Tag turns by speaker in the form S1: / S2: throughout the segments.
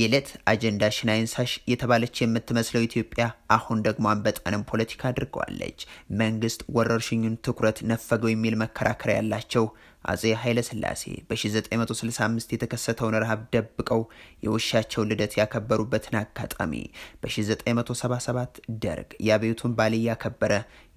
S1: የዕለት አጀንዳ ሽናይንሳሽ የተባለች የምትመስለው ኢትዮጵያ አሁን ደግሞ አንበጣንም ፖለቲካ አድርገዋለች። መንግስት ወረርሽኙን ትኩረት ነፈገው የሚል መከራከሪያ ያላቸው አጼ ኃይለ ሥላሴ በ1965 የተከሰተውን ረሃብ ደብቀው የውሻቸውን ልደት ያከበሩበትን አጋጣሚ በ1977 ደርግ የአብዮቱን ባል እያከበረ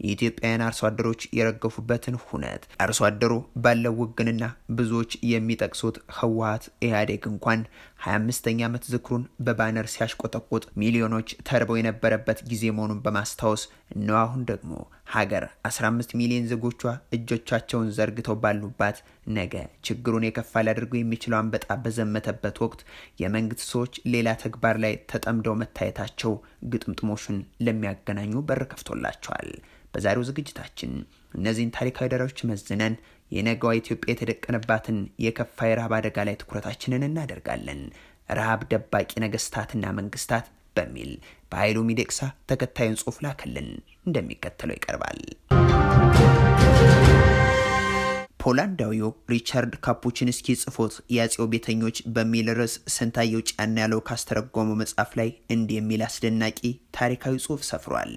S1: የኢትዮጵያውያን አርሶ አደሮች የረገፉበትን ሁነት አርሶ አደሩ ባለው ውግንና ብዙዎች የሚጠቅሱት ህወሀት ኢህአዴግ እንኳን 25ኛ ዓመት ዝክሩን በባነር ሲያሽቆጠቁጥ ሚሊዮኖች ተርበው የነበረበት ጊዜ መሆኑን በማስታወስ ነው አሁን ደግሞ ሀገር 15 ሚሊዮን ዜጎቿ እጆቻቸውን ዘርግተው ባሉባት ነገ ችግሩን የከፋ ሊያደርገው የሚችለው አንበጣ በዘመተበት ወቅት የመንግስት ሰዎች ሌላ ተግባር ላይ ተጠምደው መታየታቸው ግጥምጥሞሹን ለሚያገናኙ በር ከፍቶላቸዋል። በዛሬው ዝግጅታችን እነዚህን ታሪካዊ ዳራዎች መዝነን የነገዋ ኢትዮጵያ የተደቀነባትን የከፋ የረሃብ አደጋ ላይ ትኩረታችንን እናደርጋለን። ረሃብ ደባቂ ነገስታትና መንግስታት በሚል በኃይሉ ሚደቅሳ ተከታዩን ጽሑፍ ላከልን፣ እንደሚከተለው ይቀርባል። ፖላንዳዊው ሪቻርድ ካፑችንስኪ ጽፎት የአጼው ቤተኞች በሚል ርዕስ ስንታየው ጫና ያለው ካስተረጎመው መጽሐፍ ላይ እንዲህ የሚል አስደናቂ ታሪካዊ ጽሑፍ ሰፍሯል።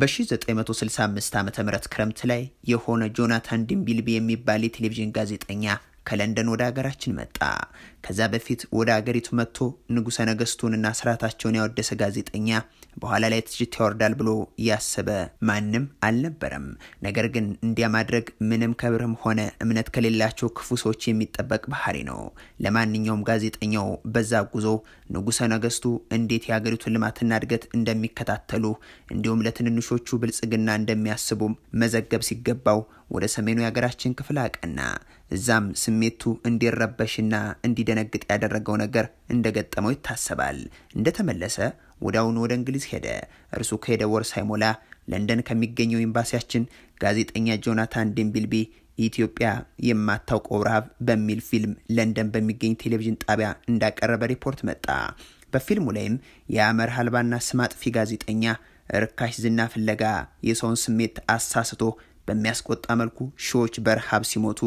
S1: በ1965 ዓ ም ክረምት ላይ የሆነ ጆናታን ድንቢልቢ የሚባል የቴሌቪዥን ጋዜጠኛ ከለንደን ወደ ሀገራችን መጣ። ከዛ በፊት ወደ አገሪቱ መጥቶ ንጉሰ ነገስቱንና ስርዓታቸውን ያወደሰ ጋዜጠኛ በኋላ ላይ ትችት ያወርዳል ብሎ ያሰበ ማንም አልነበረም። ነገር ግን እንዲያ ማድረግ ምንም ክብርም ሆነ እምነት ከሌላቸው ክፉ ሰዎች የሚጠበቅ ባህሪ ነው። ለማንኛውም ጋዜጠኛው በዛ ጉዞ ንጉሰ ነገስቱ እንዴት የሀገሪቱን ልማትና እድገት እንደሚከታተሉ እንዲሁም ለትንንሾቹ ብልጽግና እንደሚያስቡም መዘገብ ሲገባው ወደ ሰሜኑ የሀገራችን ክፍል አቀና። እዛም ስሜቱ እንዲረበሽና እንዲደ እንዲደነግጥ ያደረገው ነገር እንደገጠመው ይታሰባል። እንደተመለሰ ወዳውኑ ወደ እንግሊዝ ሄደ። እርሱ ከሄደ ወር ሳይሞላ ለንደን ከሚገኘው ኤምባሲያችን ጋዜጠኛ ጆናታን ዲምቢልቢ ኢትዮጵያ የማታውቀው ረሃብ በሚል ፊልም ለንደን በሚገኝ ቴሌቪዥን ጣቢያ እንዳቀረበ ሪፖርት መጣ። በፊልሙ ላይም የአመርህ አልባና ስም አጥፊ ጋዜጠኛ እርካሽ ዝና ፍለጋ የሰውን ስሜት አሳስቶ በሚያስቆጣ መልኩ ሺዎች በረሃብ ሲሞቱ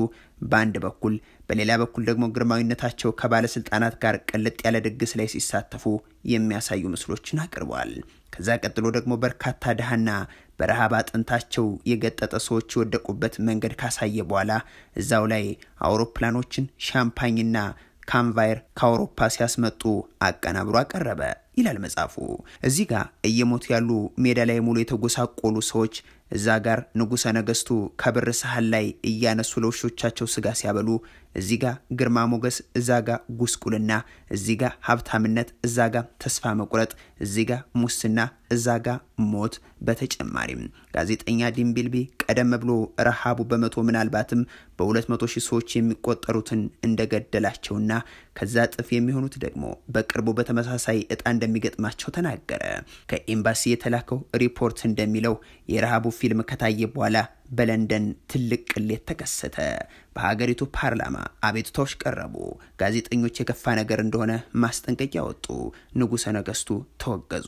S1: በአንድ በኩል፣ በሌላ በኩል ደግሞ ግርማዊነታቸው ከባለስልጣናት ጋር ቅልጥ ያለ ድግስ ላይ ሲሳተፉ የሚያሳዩ ምስሎችን አቅርበዋል። ከዛ ቀጥሎ ደግሞ በርካታ ድሃና በረሃብ አጥንታቸው የገጠጠ ሰዎች የወደቁበት መንገድ ካሳየ በኋላ እዛው ላይ አውሮፕላኖችን ሻምፓኝና ካምቫይር ከአውሮፓ ሲያስመጡ አቀናብሮ አቀረበ። ይላል መጽሐፉ። እዚህ ጋር እየሞቱ ያሉ ሜዳ ላይ ሙሉ የተጎሳቆሉ ሰዎች እዛ ጋር ንጉሠ ነገሥቱ ከብር ሳህን ላይ እያነሱ ለውሾቻቸው ስጋ ሲያበሉ፣ እዚ ጋ ግርማ ሞገስ፣ እዛ ጋ ጉስቁልና፣ እዚ ጋ ሀብታምነት፣ እዛ ጋ ተስፋ መቁረጥ፣ እዚ ጋ ሙስና፣ እዛ ጋ ሞት። በተጨማሪም ጋዜጠኛ ዲምቢልቢ ቀደም ብሎ ረሃቡ በመቶ ምናልባትም በሁለት መቶ ሺህ ሰዎች የሚቆጠሩትን እንደገደላቸውና ከዛ ጥፍ የሚሆኑት ደግሞ በቅርቡ በተመሳሳይ እጣ እንደሚገጥማቸው ተናገረ። ከኤምባሲ የተላከው ሪፖርት እንደሚለው የረሃቡ ፊልም ከታየ በኋላ በለንደን ትልቅ ቅሌት ተከሰተ። በሀገሪቱ ፓርላማ አቤቱታዎች ቀረቡ። ጋዜጠኞች የከፋ ነገር እንደሆነ ማስጠንቀቂያ ወጡ። ንጉሰ ነገስቱ ተወገዙ።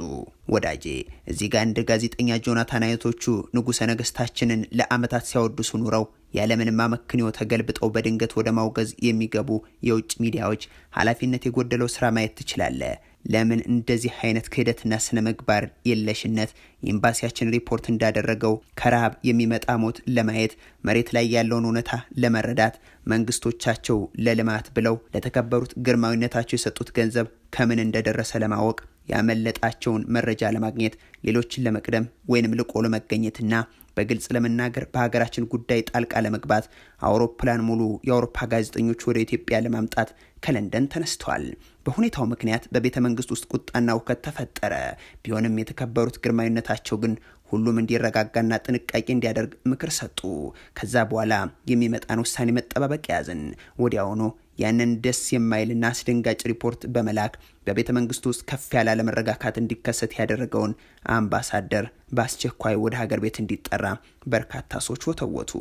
S1: ወዳጄ እዚህ ጋር እንደ ጋዜጠኛ ጆናታን አይነቶቹ ንጉሰ ነገስታችንን ለአመታት ሲያወድሱ ኑረው ያለምንም አመክንዮ ተገልብጠው በድንገት ወደ ማውገዝ የሚገቡ የውጭ ሚዲያዎች ኃላፊነት የጎደለው ስራ ማየት ትችላለህ። ለምን እንደዚህ አይነት ክህደትና ስነ ምግባር የለሽነት የኤምባሲያችን ሪፖርት እንዳደረገው ከረሃብ የሚመጣ ሞት ለማየት መሬት ላይ ያለውን እውነታ ለመረዳት መንግስቶቻቸው ለልማት ብለው ለተከበሩት ግርማዊነታቸው የሰጡት ገንዘብ ከምን እንደደረሰ ለማወቅ ያመለጣቸውን መረጃ ለማግኘት ሌሎችን ለመቅደም ወይንም ልቆ ለመገኘትና በግልጽ ለመናገር በሀገራችን ጉዳይ ጣልቃ ለመግባት አውሮፕላን ሙሉ የአውሮፓ ጋዜጠኞች ወደ ኢትዮጵያ ለማምጣት ከለንደን ተነስተዋል። በሁኔታው ምክንያት በቤተ መንግስት ውስጥ ቁጣና ውከት ተፈጠረ። ቢሆንም የተከበሩት ግርማዊነታቸው ግን ሁሉም እንዲረጋጋና ጥንቃቄ እንዲያደርግ ምክር ሰጡ። ከዛ በኋላ የሚመጣን ውሳኔ መጠባበቅ ያዝን። ወዲያውኑ ያንን ደስ የማይልና አስደንጋጭ ሪፖርት በመላክ በቤተ መንግስቱ ውስጥ ከፍ ያለ አለመረጋጋት እንዲከሰት ያደረገውን አምባሳደር በአስቸኳይ ወደ ሀገር ቤት እንዲጠራ በርካታ ሰዎች ወተወቱ።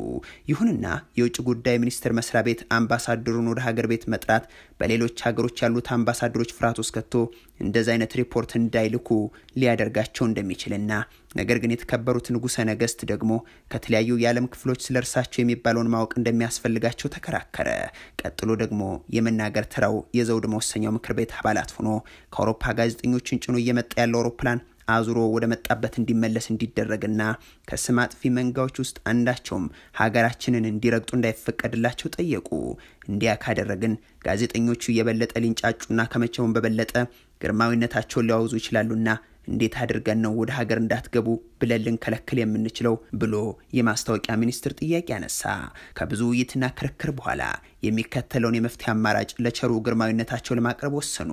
S1: ይሁንና የውጭ ጉዳይ ሚኒስቴር መስሪያ ቤት አምባሳደሩን ወደ ሀገር ቤት መጥራት በሌሎች ሀገሮች ያሉት አምባሳደሮች ፍርሃት ውስጥ ከቶ እንደዚህ አይነት ሪፖርት እንዳይልኩ ሊያደርጋቸው እንደሚችልና ነገር ግን የተከበሩት ንጉሠ ነገስት ደግሞ ከተለያዩ የዓለም ክፍሎች ስለ እርሳቸው የሚባለውን ማወቅ እንደሚያስፈልጋቸው ተከራከረ። ቀጥሎ ደግሞ የመናገር ተራው የዘውድ መወሰኛው ምክር ቤት አባላት ሆኖ ከአውሮፓ ጋዜጠኞችን ጭኖ እየመጣ ያለው አውሮፕላን አዙሮ ወደ መጣበት እንዲመለስ እንዲደረግና ከስም አጥፊ መንጋዎች ውስጥ አንዳቸውም ሀገራችንን እንዲረግጡ እንዳይፈቀድላቸው ጠየቁ። እንዲያ ካደረግን ጋዜጠኞቹ የበለጠ ሊንጫጩና ከመቼውም በበለጠ ግርማዊነታቸውን ሊያወዙ ይችላሉና እንዴት አድርገን ነው ወደ ሀገር እንዳትገቡ ብለን ልንከለክል የምንችለው ብሎ የማስታወቂያ ሚኒስትር ጥያቄ አነሳ። ከብዙ ውይይትና ክርክር በኋላ የሚከተለውን የመፍትሄ አማራጭ ለቸሩ ግርማዊነታቸው ለማቅረብ ወሰኑ።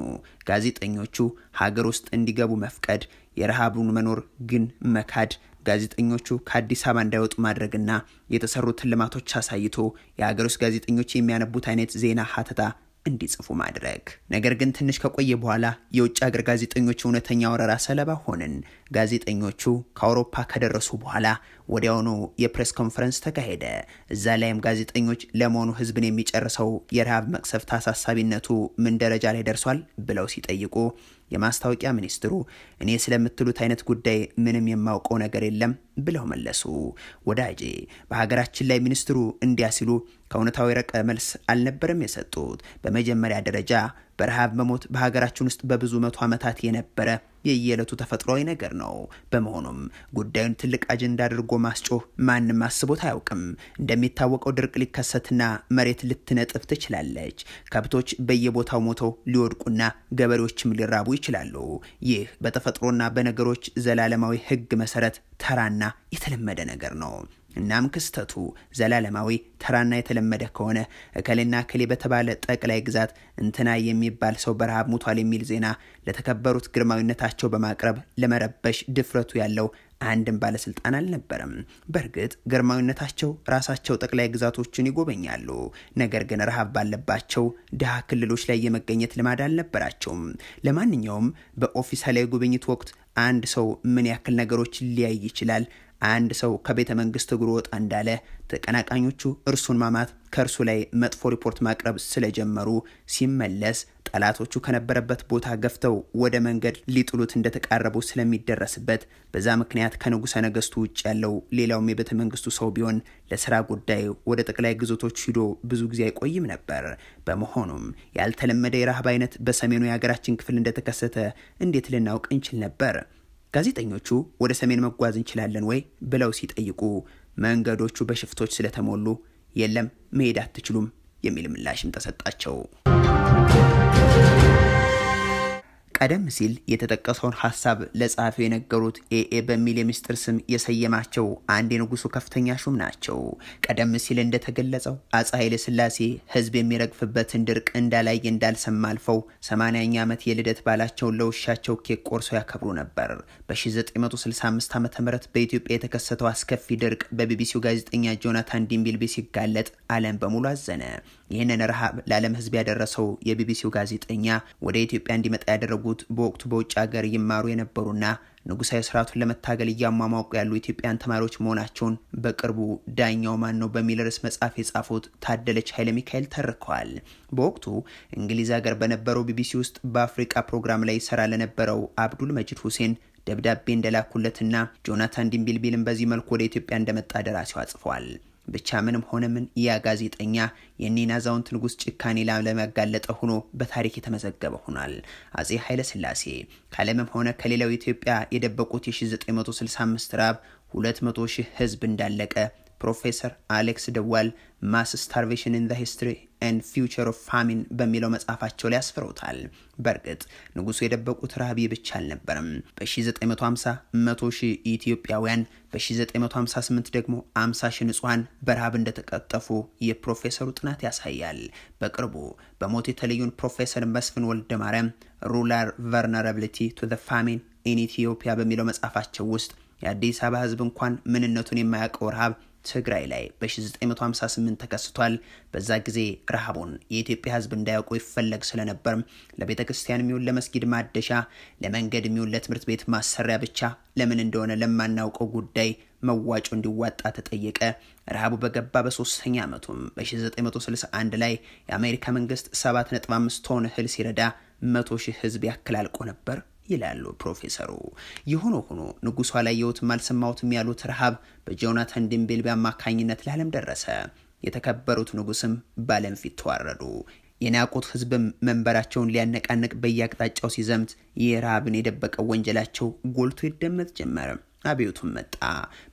S1: ጋዜጠኞቹ ሀገር ውስጥ እንዲገቡ መፍቀድ፣ የረሃቡን መኖር ግን መካድ ጋዜጠኞቹ ከአዲስ አበባ እንዳይወጡ ማድረግና የተሰሩትን ልማቶች አሳይቶ የሀገር ውስጥ ጋዜጠኞች የሚያነቡት አይነት ዜና ሀተታ እንዲጽፉ ማድረግ። ነገር ግን ትንሽ ከቆየ በኋላ የውጭ ሀገር ጋዜጠኞች እውነተኛ ወረራ ሰለባ ሆንን። ጋዜጠኞቹ ከአውሮፓ ከደረሱ በኋላ ወዲያውኑ የፕሬስ ኮንፈረንስ ተካሄደ። እዛ ላይም ጋዜጠኞች ለመሆኑ ህዝብን የሚጨርሰው የረሃብ መቅሰፍት አሳሳቢነቱ ምን ደረጃ ላይ ደርሷል ብለው ሲጠይቁ የማስታወቂያ ሚኒስትሩ እኔ ስለምትሉት አይነት ጉዳይ ምንም የማውቀው ነገር የለም ብለው መለሱ። ወዳጄ በሀገራችን ላይ ሚኒስትሩ እንዲያ ሲሉ ከእውነታዊ ረቀ መልስ አልነበረም የሰጡት። በመጀመሪያ ደረጃ በረሃብ መሞት በሀገራችን ውስጥ በብዙ መቶ ዓመታት የነበረ የየዕለቱ ተፈጥሯዊ ነገር ነው። በመሆኑም ጉዳዩን ትልቅ አጀንዳ አድርጎ ማስጮህ ማንም አስቦት አያውቅም። እንደሚታወቀው ድርቅ ሊከሰትና መሬት ልትነጥፍ ትችላለች። ከብቶች በየቦታው ሞተው ሊወድቁና ገበሬዎችም ሊራቡ ይችላሉ። ይህ በተፈጥሮና በነገሮች ዘላለማዊ ሕግ መሰረት ተራና የተለመደ ነገር ነው። እናም ክስተቱ ዘላለማዊ ተራና የተለመደ ከሆነ እከሌና እከሌ በተባለ ጠቅላይ ግዛት እንትና የሚባል ሰው በረሃብ ሙቷል የሚል ዜና ለተከበሩት ግርማዊነታቸው በማቅረብ ለመረበሽ ድፍረቱ ያለው አንድም ባለስልጣን አልነበረም። በእርግጥ ግርማዊነታቸው ራሳቸው ጠቅላይ ግዛቶችን ይጎበኛሉ። ነገር ግን ረሃብ ባለባቸው ድሃ ክልሎች ላይ የመገኘት ልማድ አልነበራቸውም። ለማንኛውም በኦፊሳላዊ ጉብኝት ወቅት አንድ ሰው ምን ያክል ነገሮች ሊያይ ይችላል አንድ ሰው ከቤተ መንግስት እግሩ ወጣ እንዳለ ተቀናቃኞቹ እርሱን ማማት፣ ከእርሱ ላይ መጥፎ ሪፖርት ማቅረብ ስለጀመሩ ሲመለስ ጠላቶቹ ከነበረበት ቦታ ገፍተው ወደ መንገድ ሊጥሉት እንደተቃረቡ ስለሚደረስበት በዛ ምክንያት ከንጉሠ ነገስቱ ውጭ ያለው ሌላውም የቤተ መንግስቱ ሰው ቢሆን ለስራ ጉዳይ ወደ ጠቅላይ ግዞቶች ሂዶ ብዙ ጊዜ አይቆይም ነበር። በመሆኑም ያልተለመደ የረሃብ አይነት በሰሜኑ የሀገራችን ክፍል እንደተከሰተ እንዴት ልናውቅ እንችል ነበር? ጋዜጠኞቹ ወደ ሰሜን መጓዝ እንችላለን ወይ ብለው ሲጠይቁ መንገዶቹ በሽፍቶች ስለተሞሉ የለም መሄድ አትችሉም የሚል ምላሽም ተሰጣቸው። ቀደም ሲል የተጠቀሰውን ሀሳብ ለጸሐፊው የነገሩት ኤኤ በሚል የምስጢር ስም የሰየማቸው አንድ የንጉሱ ከፍተኛ ሹም ናቸው። ቀደም ሲል እንደተገለጸው አፄ ኃይለ ሥላሴ ህዝብ የሚረግፍበትን ድርቅ እንዳላይ እንዳልሰማ አልፈው 80ኛ ዓመት የልደት ባላቸውን ለውሻቸው ኬክ ቆርሶ ያከብሩ ነበር። በ1965 ዓ ም በኢትዮጵያ የተከሰተው አስከፊ ድርቅ በቢቢሲው ጋዜጠኛ ጆናታን ዲምቢልቢ ሲጋለጥ ዓለም በሙሉ አዘነ። ይህንን ረሃብ ለዓለም ህዝብ ያደረሰው የቢቢሲው ጋዜጠኛ ወደ ኢትዮጵያ እንዲመጣ ያደረጉት በወቅቱ በውጭ ሀገር ይማሩ የነበሩና ንጉሳዊ ስርዓቱን ለመታገል እያሟሟቁ ያሉ ኢትዮጵያን ተማሪዎች መሆናቸውን በቅርቡ ዳኛው ማን ነው በሚል ርዕስ መጽሐፍ የጻፉት ታደለች ኃይለ ሚካኤል ተርከዋል። በወቅቱ እንግሊዝ ሀገር በነበረው ቢቢሲ ውስጥ በአፍሪቃ ፕሮግራም ላይ ይሰራ ለነበረው አብዱል መጂድ ሁሴን ደብዳቤ እንደላኩለትና ጆናታን ዲምቢልቢልን በዚህ መልኩ ወደ ኢትዮጵያ እንደመጣ ደራሲው አጽፏል። ብቻ ምንም ሆነ ምን ያ ጋዜጠኛ የኔን አዛውንት ንጉስ ጭካኔ ለመጋለጠ ሆኖ በታሪክ የተመዘገበ ሆኗል። አጼ ኃይለ ስላሴ ከዓለምም ሆነ ከሌላው ኢትዮጵያ የደበቁት የ965 ራብ 200 ሺህ ህዝብ እንዳለቀ ፕሮፌሰር አሌክስ ደዋል ማስ ስታርቬሽን ኢን ዘ ሂስትሪ ኤንድ ፊውቸር ኦፍ ፋሚን በሚለው መጽሐፋቸው ላይ አስፍረውታል። በእርግጥ ንጉሱ የደበቁት ረሃብ ብቻ አልነበረም። በ1950 100 ሺህ ኢትዮጵያውያን በ1958 ደግሞ 50 ሺህ ንጹሐን በረሃብ እንደተቀጠፉ የፕሮፌሰሩ ጥናት ያሳያል። በቅርቡ በሞት የተለዩን ፕሮፌሰር መስፍን ወልደ ማርያም ሩላር ቨርነራብሊቲ ቱ ፋሚን ኢን ኢትዮጵያ በሚለው መጽሐፋቸው ውስጥ የአዲስ አበባ ህዝብ እንኳን ምንነቱን የማያውቀው ረሃብ ትግራይ ላይ በ1958 ተከስቷል። በዛ ጊዜ ረሃቡን የኢትዮጵያ ህዝብ እንዳያውቁ ይፈለግ ስለነበር ለቤተ ክርስቲያን የሚውል ለመስጊድ ማደሻ፣ ለመንገድ የሚውል ለትምህርት ቤት ማሰሪያ ብቻ ለምን እንደሆነ ለማናውቀው ጉዳይ መዋጮ እንዲዋጣ ተጠየቀ። ረሃቡ በገባ በሶስተኛ ዓመቱም በ1961 ላይ የአሜሪካ መንግስት 7.5 ቶን እህል ሲረዳ 100 ሺህ ህዝብ ያክል አልቆ ነበር። ይላሉ ፕሮፌሰሩ። የሆነ ሆኖ ንጉሱ አላየሁትም አልሰማሁትም ያሉት ረሃብ በጆናታን ድንቤልቢ አማካኝነት ለዓለም ደረሰ። የተከበሩት ንጉስም በዓለም ፊት ተዋረዱ። የናቁት ህዝብም መንበራቸውን ሊያነቃንቅ በየአቅጣጫው ሲዘምት የረሃብን የደበቀው ወንጀላቸው ጎልቶ ይደመጥ ጀመረ። አብዮቱን መጣ።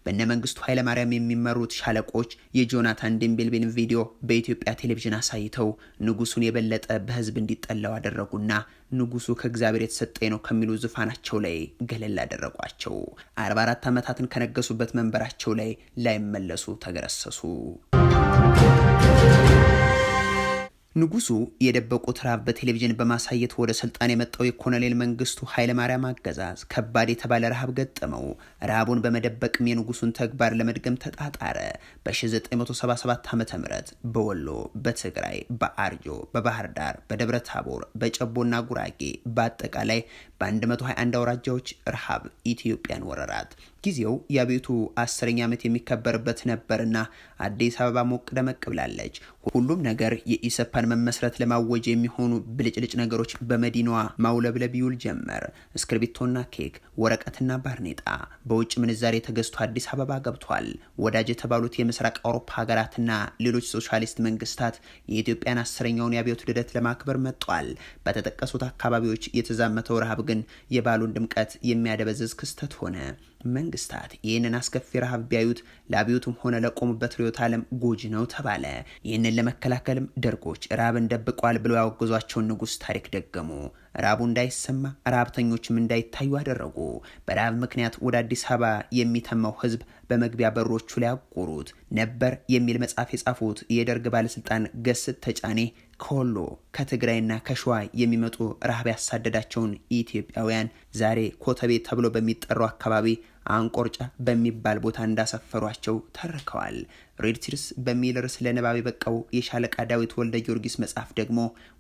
S1: በእነ መንግስቱ ኃይለማርያም የሚመሩት ሻለቆች የጆናታን ዴምቤሌን ቪዲዮ በኢትዮጵያ ቴሌቪዥን አሳይተው ንጉሱን የበለጠ በህዝብ እንዲጠላው አደረጉና ንጉሱ ከእግዚአብሔር የተሰጠኝ ነው ከሚሉ ዙፋናቸው ላይ ገለል አደረጓቸው። 44 ዓመታትን ከነገሱበት መንበራቸው ላይ ላይመለሱ ተገረሰሱ። ንጉሱ የደበቁት ረሃብ በቴሌቪዥን በማሳየት ወደ ስልጣን የመጣው የኮሎኔል መንግስቱ ኃይለማርያም አገዛዝ ከባድ የተባለ ረሃብ ገጠመው። ረሃቡን በመደበቅም የንጉሱን ተግባር ለመድገም ተጣጣረ። በ1977 ዓ ም በወሎ፣ በትግራይ፣ በአርጆ፣ በባህር ዳር፣ በደብረ ታቦር፣ በጨቦና ጉራጌ በአጠቃላይ በ121 አውራጃዎች ረሃብ ኢትዮጵያን ወረራት። ጊዜው የአቤቱ አስረኛ ዓመት የሚከበርበት ነበርና አዲስ አበባ ሞቅ ደመቅ ብላለች። ሁሉም ነገር የኢሰፓን መመስረት ለማወጅ የሚሆኑ ብልጭልጭ ነገሮች በመዲናዋ ማውለብለብ ይውል ጀመር። እስክርቢቶና ኬክ፣ ወረቀትና ባርኔጣ በውጭ ምንዛሬ ተገዝቶ አዲስ አበባ ገብቷል። ወዳጅ የተባሉት የምስራቅ አውሮፓ ሀገራትና ሌሎች ሶሻሊስት መንግስታት የኢትዮጵያን አስረኛውን የአብዮት ልደት ለማክበር መጧል። በተጠቀሱት አካባቢዎች የተዛመተው ረሃብ ግን የባሉን ድምቀት የሚያደበዝዝ ክስተት ሆነ። መንግስታት ይህንን አስከፊ ረሃብ ቢያዩት ለአብዮቱም ሆነ ለቆሙበት ርዕዮተ ዓለም ጎጂ ነው ተባለ። ይህንን ለመከላከልም ደርጎች ረሃብን ደብቀዋል ብለው ያወገዟቸውን ንጉሥ ታሪክ ደገሙ። ራቡ እንዳይሰማ ራብተኞችም እንዳይታዩ አደረጉ። በራብ ምክንያት ወደ አዲስ አበባ የሚተማው ህዝብ በመግቢያ በሮቹ ላይ አቁሩት ነበር የሚል መጽሐፍ የጻፉት የደርግ ባለስልጣን ገስት ተጫኔ ከወሎ ከትግራይና ከሸዋ የሚመጡ ረሃብ ያሳደዳቸውን ኢትዮጵያውያን ዛሬ ኮተቤ ተብሎ በሚጠራው አካባቢ አንቆርጫ በሚባል ቦታ እንዳሰፈሯቸው ተርከዋል። ሬድቲርስ በሚል ርዕስ ለንባብ የበቃው የሻለቃ ዳዊት ወልደ ጊዮርጊስ መጽሐፍ ደግሞ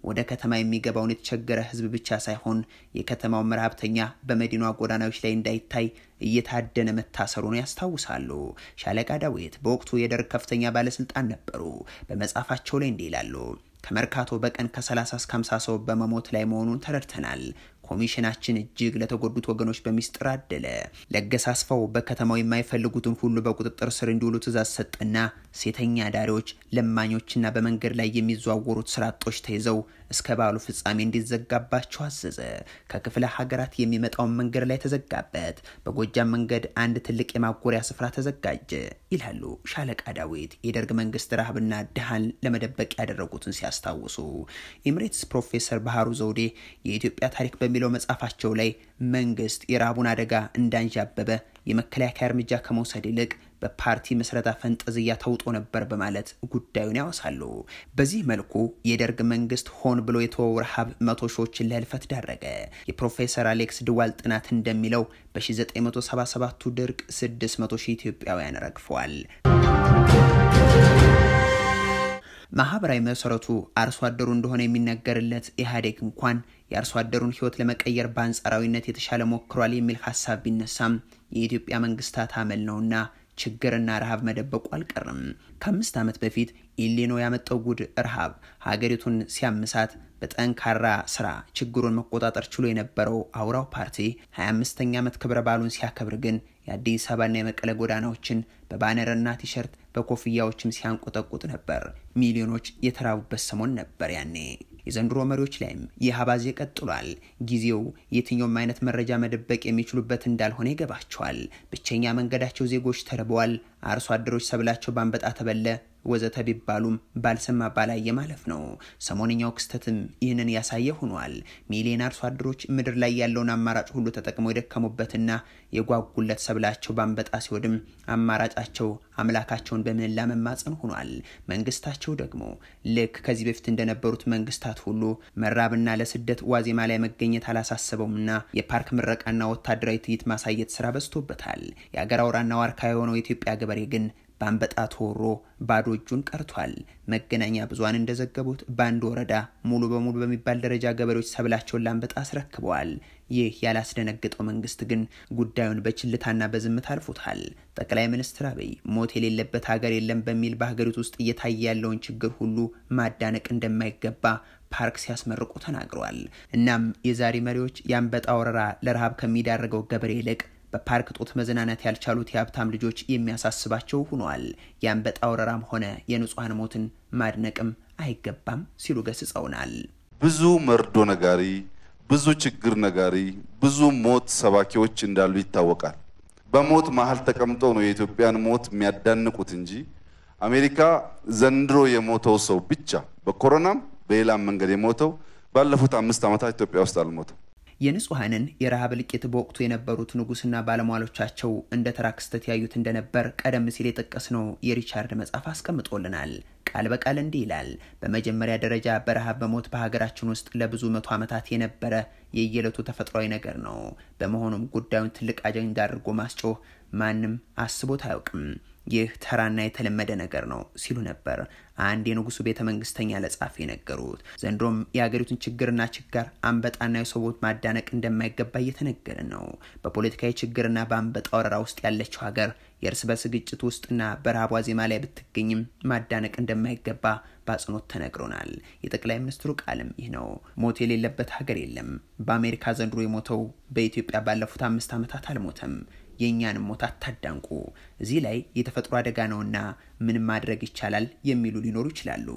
S1: ወደ ከተማ የሚገባውን የተቸገረ ህዝብ ብቻ ሳይሆን የከተማው መርሃብተኛ በመዲኗ ጎዳናዎች ላይ እንዳይታይ እየታደነ መታሰሩን ያስታውሳሉ። ሻለቃ ዳዊት በወቅቱ የደርግ ከፍተኛ ባለስልጣን ነበሩ። በመጽሐፋቸው ላይ እንዲህ ይላሉ። ከመርካቶ በቀን ከ30 እስከ 50 ሰው በመሞት ላይ መሆኑን ተረድተናል። ኮሚሽናችን እጅግ ለተጎዱት ወገኖች በሚስጥር አደለ። ለገሳስፋው በከተማው የማይፈልጉትን ሁሉ በቁጥጥር ስር እንዲውሉ ትእዛዝ ሰጠና ሴተኛ ዳሪዎች፣ ለማኞችና በመንገድ ላይ የሚዘዋወሩት ስራጦች ተይዘው እስከ በዓሉ ፍጻሜ እንዲዘጋባቸው አዘዘ። ከክፍለ ሀገራት የሚመጣውን መንገድ ላይ ተዘጋበት። በጎጃም መንገድ አንድ ትልቅ የማጎሪያ ስፍራ ተዘጋጀ ይላሉ ሻለቃ ዳዊት የደርግ መንግስት ረሃብና ድሃን ለመደበቅ ያደረጉትን ሲያስታውሱ። ኤምሬትስ ፕሮፌሰር ባህሩ ዘውዴ የኢትዮጵያ ታሪክ በሚ በሚለው መጽሐፋቸው ላይ መንግስት የረሃቡን አደጋ እንዳንዣበበ የመከላከያ እርምጃ ከመውሰድ ይልቅ በፓርቲ ምስረታ ፈንጠዝያ ተውጦ ነበር በማለት ጉዳዩን ያወሳሉ። በዚህ መልኩ የደርግ መንግስት ሆን ብሎ የተወው ረሃብ መቶ ሺዎችን ለህልፈት ዳረገ። የፕሮፌሰር አሌክስ ድዋል ጥናት እንደሚለው በ1977ቱ ድርቅ 600 ሺህ ኢትዮጵያውያን ረግፈዋል። ማህበራዊ መሰረቱ አርሶ አደሩ እንደሆነ የሚነገርለት ኢህአዴግ እንኳን የአርሶ አደሩን ህይወት ለመቀየር በአንጻራዊነት የተሻለ ሞክሯል የሚል ሀሳብ ቢነሳም የኢትዮጵያ መንግስታት አመል ነውና ችግርና ረሃብ መደበቁ አልቀርም። ከአምስት ዓመት በፊት ኢሊኖ ያመጣው ጉድ ረሃብ ሀገሪቱን ሲያምሳት በጠንካራ ስራ ችግሩን መቆጣጠር ችሎ የነበረው አውራው ፓርቲ 25ኛ ዓመት ክብረ በዓሉን ሲያከብር ግን የአዲስ አበባና የመቀለ ጎዳናዎችን በባነርና ቲሸርት በኮፍያዎችም ሲያንቆጠቁጥ ነበር። ሚሊዮኖች የተራቡበት ሰሞን ነበር ያኔ። የዘንድሮ መሪዎች ላይም ይህ አባዜ ቀጥሏል። ጊዜው የትኛውም አይነት መረጃ መደበቅ የሚችሉበት እንዳልሆነ ይገባቸዋል። ብቸኛ መንገዳቸው ዜጎች ተርበዋል፣ አርሶ አደሮች ሰብላቸው ባንበጣ ተበለ ወዘተ ቢባሉም ባልሰማ ባላየ ማለፍ ነው። ሰሞንኛው ክስተትም ይህንን ያሳየ ሆኗል። ሚሊዮን አርሶ አደሮች ምድር ላይ ያለውን አማራጭ ሁሉ ተጠቅመው የደከሙበትና የጓጉለት ሰብላቸው ባንበጣ ሲወድም አማራጫቸው አምላካቸውን በምህላ መማጸን ሆኗል። መንግስታቸው ደግሞ ልክ ከዚህ በፊት እንደነበሩት መንግስታት ሁሉ መራብና ለስደት ዋዜማ ላይ መገኘት አላሳሰበውምና የፓርክ ምረቃና ወታደራዊ ትዕይንት ማሳየት ስራ በዝቶበታል። የአገር አውራና ዋርካ የሆነው የኢትዮጵያ ገበ ገበሬ ግን በአንበጣ ተወሮ ባዶ እጁን ቀርቷል። መገናኛ ብዙሃን እንደዘገቡት በአንድ ወረዳ ሙሉ በሙሉ በሚባል ደረጃ ገበሬዎች ሰብላቸውን ለአንበጣ አስረክበዋል። ይህ ያላስደነገጠው መንግስት ግን ጉዳዩን በችልታና በዝምታ አልፎታል። ጠቅላይ ሚኒስትር አብይ ሞት የሌለበት ሀገር የለም በሚል በሀገሪቱ ውስጥ እየታየ ያለውን ችግር ሁሉ ማዳነቅ እንደማይገባ ፓርክ ሲያስመርቁ ተናግረዋል። እናም የዛሬ መሪዎች የአንበጣ ወረራ ለረሃብ ከሚዳረገው ገበሬ ይልቅ በፓርክ ጦት መዝናናት ያልቻሉት የሀብታም ልጆች የሚያሳስባቸው ሆነዋል። የአንበጣ ወረራም ሆነ የንጹሐን ሞትን ማድነቅም አይገባም ሲሉ ገስጸውናል። ብዙ መርዶ ነጋሪ፣ ብዙ ችግር ነጋሪ፣ ብዙ ሞት ሰባኪዎች እንዳሉ ይታወቃል። በሞት መሀል ተቀምጠው ነው የኢትዮጵያን ሞት የሚያዳንቁት እንጂ አሜሪካ ዘንድሮ የሞተው ሰው ብቻ በኮሮናም በሌላም መንገድ የሞተው ባለፉት አምስት ዓመታት ኢትዮጵያ ውስጥ አልሞተው የንጹሐንን የረሃብ እልቂት በወቅቱ የነበሩት ንጉስና ባለሟሎቻቸው እንደ ተራ ክስተት ያዩት እንደነበር ቀደም ሲል የጠቀስነው የሪቻርድ መጽሐፍ አስቀምጦልናል። ቃል በቃል እንዲህ ይላል። በመጀመሪያ ደረጃ በረሃብ በሞት በሀገራችን ውስጥ ለብዙ መቶ ዓመታት የነበረ የየዕለቱ ተፈጥሯዊ ነገር ነው። በመሆኑም ጉዳዩን ትልቅ አጀንዳ አድርጎ ማስጮህ ማንም አስቦት አያውቅም። ይህ ተራና የተለመደ ነገር ነው ሲሉ ነበር አንድ የንጉሱ ቤተ መንግስተኛ ለጻፊ የነገሩት። ዘንድሮም የሀገሪቱን ችግርና ችጋር አንበጣና የሰቦት ማዳነቅ እንደማይገባ እየተነገረ ነው። በፖለቲካዊ ችግርና በአንበጣ ወረራ ውስጥ ያለችው ሀገር የእርስ በርስ ግጭት ውስጥና በረሃቧ ዜማ ላይ ብትገኝም ማዳነቅ እንደማይገባ በአጽንኦት ተነግሮናል። የጠቅላይ ሚኒስትሩ ቃልም ይህ ነው። ሞት የሌለበት ሀገር የለም። በአሜሪካ ዘንድሮ የሞተው በኢትዮጵያ ባለፉት አምስት ዓመታት አልሞተም። የእኛን ሞት አታዳንቁ፣ እዚህ ላይ የተፈጥሮ አደጋ ነውና ምን ማድረግ ይቻላል የሚሉ ሊኖሩ ይችላሉ።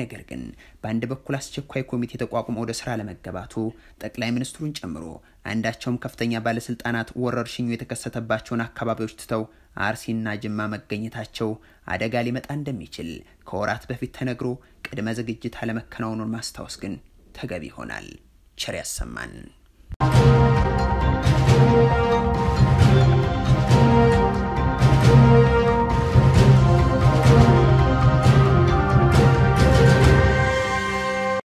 S1: ነገር ግን በአንድ በኩል አስቸኳይ ኮሚቴ ተቋቁሞ ወደ ስራ ለመገባቱ ጠቅላይ ሚኒስትሩን ጨምሮ አንዳቸውም ከፍተኛ ባለስልጣናት ወረርሽኙ የተከሰተባቸውን አካባቢዎች ትተው አርሲና ጅማ መገኘታቸው አደጋ ሊመጣ እንደሚችል ከወራት በፊት ተነግሮ ቅድመ ዝግጅት አለመከናወኑን ማስታወስ ግን ተገቢ ይሆናል። ቸር ያሰማን።